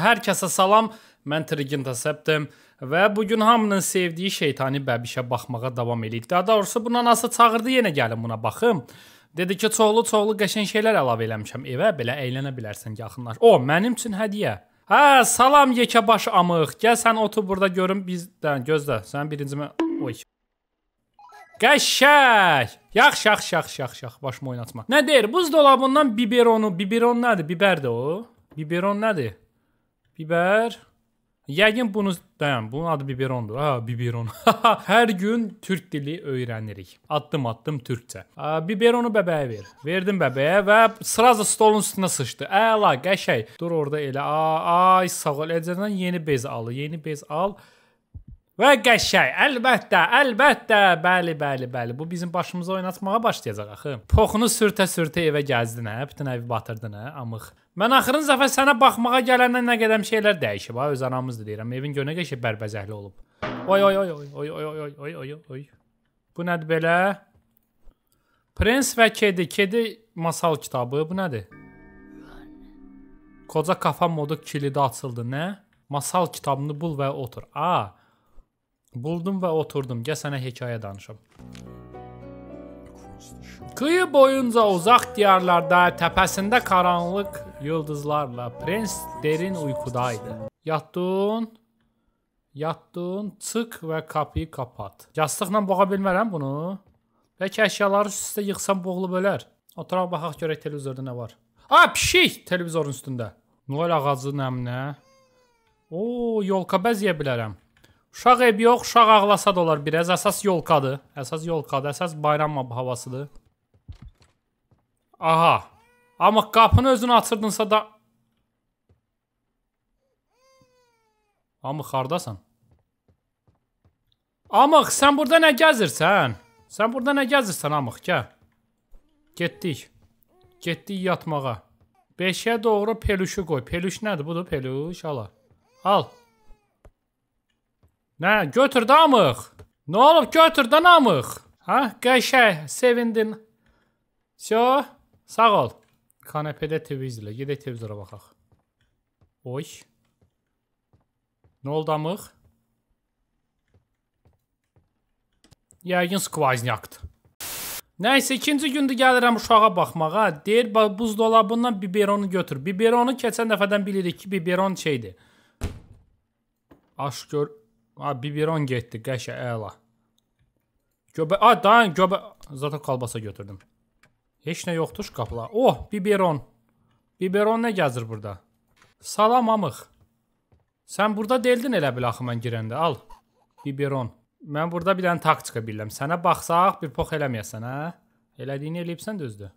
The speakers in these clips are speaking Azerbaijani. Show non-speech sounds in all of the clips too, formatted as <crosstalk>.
Hər kəsə salam. Mən Trigin Taseptim və bu gün hamının sevdiyi şeytani bəbişə baxmağa davam eləyirik. Daha doğrusu bunun anası çağırdı, yenə gəlin buna baxım. Dedi ki, çoxlu-çoxlu qəşəng şeylər əlavə eləmişəm evə, belə əylənə bilərsən yaxınlaş. O, mənim üçün hədiyyə. Hə, salam yekəbaş amıq. Gəl sən otur burada görüm bizdən gözlə. Sən birincimə oy. Qəşəng. Yaxşı, yaxşı, yaxşı, yaxşı, yaxşı. Başımı oynatma. Nə deyir? Buzdolabından biberonu, biberon nədir? Bibərdir o. Biberon nədir? Biber. Yəqin bunu dayan, bunun adı biberondur. Ha, biberon. <laughs> Hər gün türk dili öyrənirik. Addım-addım türkcə. Biberonu bəbəyə ver. Verdim bəbəyə və sıraza stolun üstünə sıçdı. Əla, qəşəng. Dur orada elə. Ay, sağ ol. Əcədən yeni bez al. Yeni bez al. Və qəşəng. Əlbəttə, əlbəttə. Bəli, bəli, bəli. Bu bizim başımıza oynatmağa başlayacaq axı. Poxunu sürtə-sürtə evə gəzdin, hə? Bütün evi batırdın, hə? Amıq. Mən axırıncı dəfə sənə baxmağa gələndə nə qədər şeylər dəyişib. Ha öz anamızdır deyirəm. Evin gönə qəşə bərbəzəkli olub. Oy oy oy oy oy oy oy oy oy oy. Bu nədir belə? Prens və kedi. Kedi masal kitabı. Bu nədir? Qoca kafa modu kilidi açıldı. Nə? Masal kitabını bul və otur. A. Buldum və oturdum. Gəl sənə hekayə danışım. Qıyı boyunca uzaq diyarlarda, təpəsində qaranlıq yıldızlarla. Prens derin uykudaydı. Yatdın. Yatdın. Çıx və qapıyı kapat. Yastıqla boğa bilmərəm bunu. Bəlkə əşyaları üst üstə yığsam boğulub ölər. Oturaq baxaq görək televizorda nə var. A, pişik televizorun üstündə. Noel ağacı nəminə. O, yolka bəzəyə bilərəm. Uşaq ev yox, uşaq ağlasa da olar biraz. Əsas yolkadır. Əsas yolkadır. Əsas bayram havasıdır. Aha. Amma qapını özün açırdınsa da... Amıq, xardasan? Amıq, sən burada nə gəzirsən? Sən burada nə gəzirsən, Amıq, gəl. Getdik. Getdik yatmağa. Beşə doğru peluşu qoy. Peluş nədir? Budur peluş, ala. Al. Nə, götür də Amıq. Nə olub, götür də Amıq. Hə, qəşək, sevindin. Syo, sağ ol. Kanəpədə TV izlə. Gedək televizora baxaq. Oy. Nə oldu amıq? Yəqin skvaznyaktır. Nəysə, ikinci gündə gəlirəm uşağa baxmağa. Deyir, bax buzdolabından biberonu götür. Biberonu keçən dəfədən bilirik ki, biberon şeydir. Aş gör. A, biberon getdi, qəşə əla. Göbə, a, dayan, göbə, zaten kalbasa götürdüm. Heç nə yoxdur şkapla. Oh, biberon. Biberon nə gəzir burada? Salam amıq. Sən burada deldin elə bil axı mən girəndə. Al. Biberon. Mən burada bir dənə taktika bilirəm. Sənə baxsaq bir pox eləməyəsən, hə? Elədiyini eləyibsən düzdür.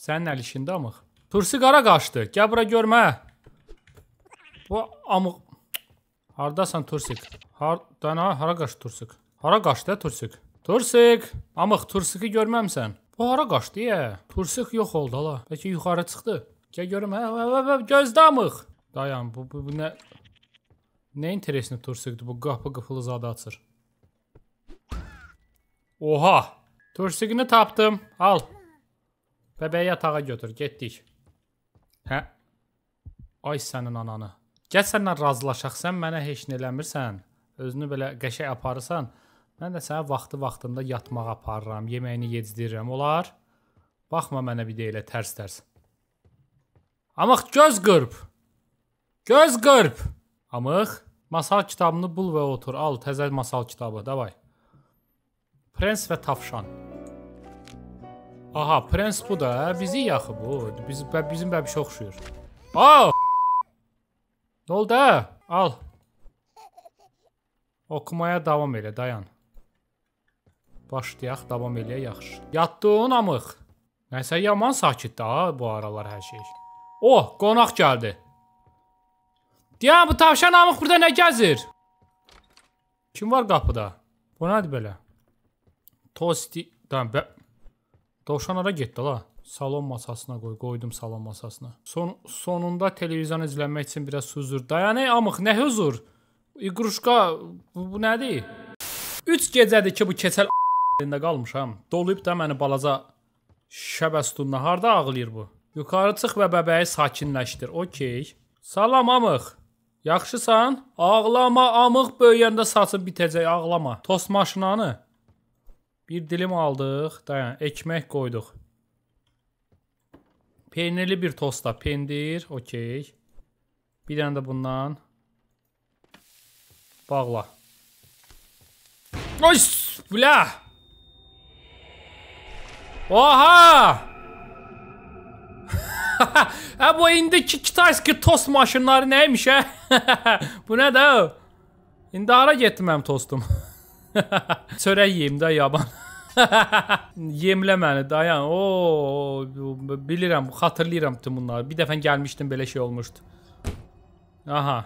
Sənin əlişində amıq. Tursi qara qaçdı. Gəl bura görmə. Bu amıq. Hardasan Tursik? Har dana hara qaçdı Tursik? Hara qaçdı Tursik? Tursik, amıq Tursiki görməmsən. Bu hara qaçdı ya? Tursik yox oldu ala. Bəlkə yuxarı çıxdı. Gəl görüm. Hə, hə, hə, hə gözdə amıq. Dayan, bu bu, bu nə Nə interesni Tursikdir bu qapı qıfılı zadı açır. Oha! Tursikini tapdım. Al. Bəbəyi yatağa götür, getdik. Hə? Ay sənin ananı. Gəl səndən razılaşaq, sən mənə heç nə eləmirsən özünü belə qəşəng aparırsan, mən də səni vaxtı-vaxtında yatmağa aparıram, yeməyini yedizdirirəm. Olar? Baxma mənə bir də elə tərs-tərs. Amıq göz qırp. Göz qırp. Amıq, masal kitabını bul və otur. Al təzə masal kitabı, davay. Prens və Tavşan. Aha, prens bu da, bizi yaxı bu. Biz, bizim bəbişə oxşuyur. Aa! Nə oldu? Hə? Al. Oxumaya davam elə, dayan. Başlayaq, davam elə, yaxşı. Yatdın amıq. Nəsə yaman sakit da bu aralar hər şey. Oh, qonaq gəldi. Deyəm, bu tavşan amıq burada nə gəzir? Kim var qapıda? Bu nədir belə? Tosti, dan bə Dovşan ara getdi la. Salon masasına qoy, qoydum salon masasına. Son sonunda televizyon izlənmək üçün biraz huzur. Dayan ey amıq, nə huzur? İqruşqa, bu, bu nədir? 3 gecədir ki, bu keçəl ində qalmışam. Dolub da məni balaca şəbəstunda harda ağlayır bu? Yuxarı çıx və bəbəyi sakinləşdir. Okey. Salam amıq. Yaxşısan? Ağlama amıq böyüyəndə saçın bitəcək, ağlama. Tost maşınanı. Bir dilim aldıq. Dayan, ekmək qoyduq. Peynirli bir tosta, pendir. Okey. Bir dənə də bundan. Bağla. Oy! Bula! Oha! <laughs> ha bu ki Kitajski tost maşınları neymiş ha? <laughs> bu ne de o? İndi ara getməm tostum. Çörək yeyim də yaban. <laughs> Yemlə məni dayan. O bilirəm, xatırlayıram bütün bunları. Bir dəfə gəlmişdim belə şey olmuşdu. Aha.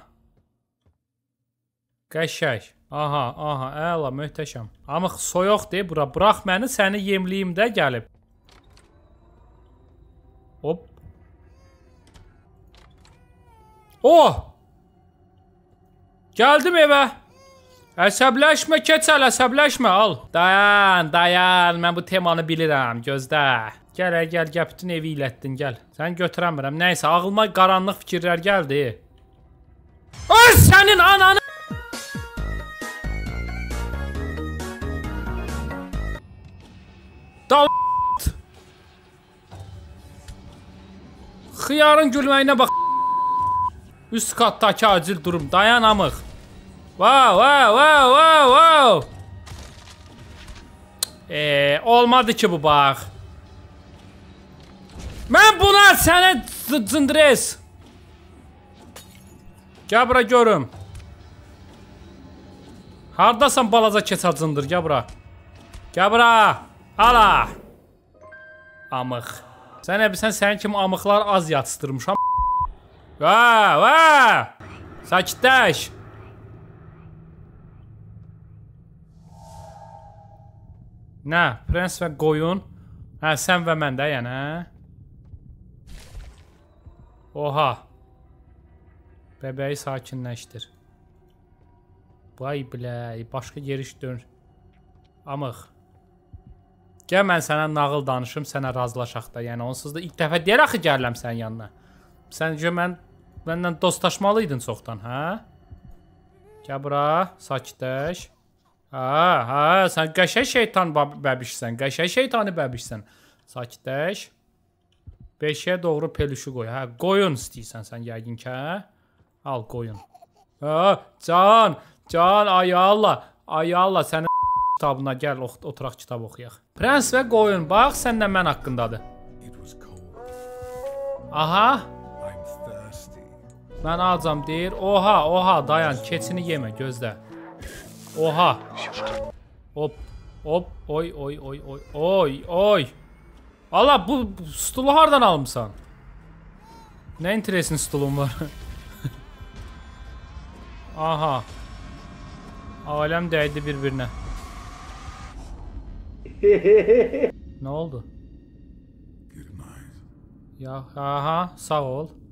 Qəşək. Aha, aha, əla, möhtəşəm. Amma soyuqdur bura. Burax məni, səni yemliyim də gəlib. Hop. Oh! Gəldim evə. Əsəbləşmə, keçəl, əsəbləşmə, al. Dayan, dayan, mən bu temanı bilirəm, gözlə. Gəl, gəl, gəl, bütün evi ilətdin, gəl. Sən götürəmirəm, nəysə, ağlıma qaranlıq fikirlər gəldi. Öz sənin ananı! Dal Xiyarın gülməyinə bax Üst katdakı acil durum dayanamıq Wow wow wow wow wow Eee olmadı ki bu bax Mən buna sənə zındres Gəl bura görüm Hardasan balaca keçə zındır gəl bura Gəl bura Hala! Amıq. Sən nə bilsən, sənin kimi amıqlar az yatışdırmışam. Va, va! Sakitləş! Nə, prens və qoyun. Hə, sən və mən də, yəni, hə? Oha. Bəbəyi sakinləşdir. Vay biləy, başqa geriş dön. Amıq. Gəl mən sənə nağıl danışım, sənə razılaşaq da. Yəni onsuz da ilk dəfə deyir axı gəlirəm sənin yanına. Sən görə mən məndən dostlaşmalı idin çoxdan, hə? Gəl bura, sakitləş. Hə, hə, sən qəşəng şeytan bəbişsən, qəşəng şeytanı bəbişsən. Sakitləş. 5-yə doğru peluşu qoy. Hə, qoyun istəyirsən sən yəqin ki, hə? Al qoyun. Hə, can, can, ay Allah, ay Allah səni kitabına gəl, oturaq kitab oxuyaq. Prens və qoyun, bax, sənlə mən haqqındadır. Aha. Mən acam deyir. Oha, oha, dayan, keçini yemə, gözlə. Oha. Hop, hop, oy, oy, oy, oy, oy, oy. Allah, bu, bu stulu hardan almısan? Nə interesin stulun var? <laughs> Aha. Aləm dəydi bir-birinə. <laughs> ne oldu? Ya aha sağ ol.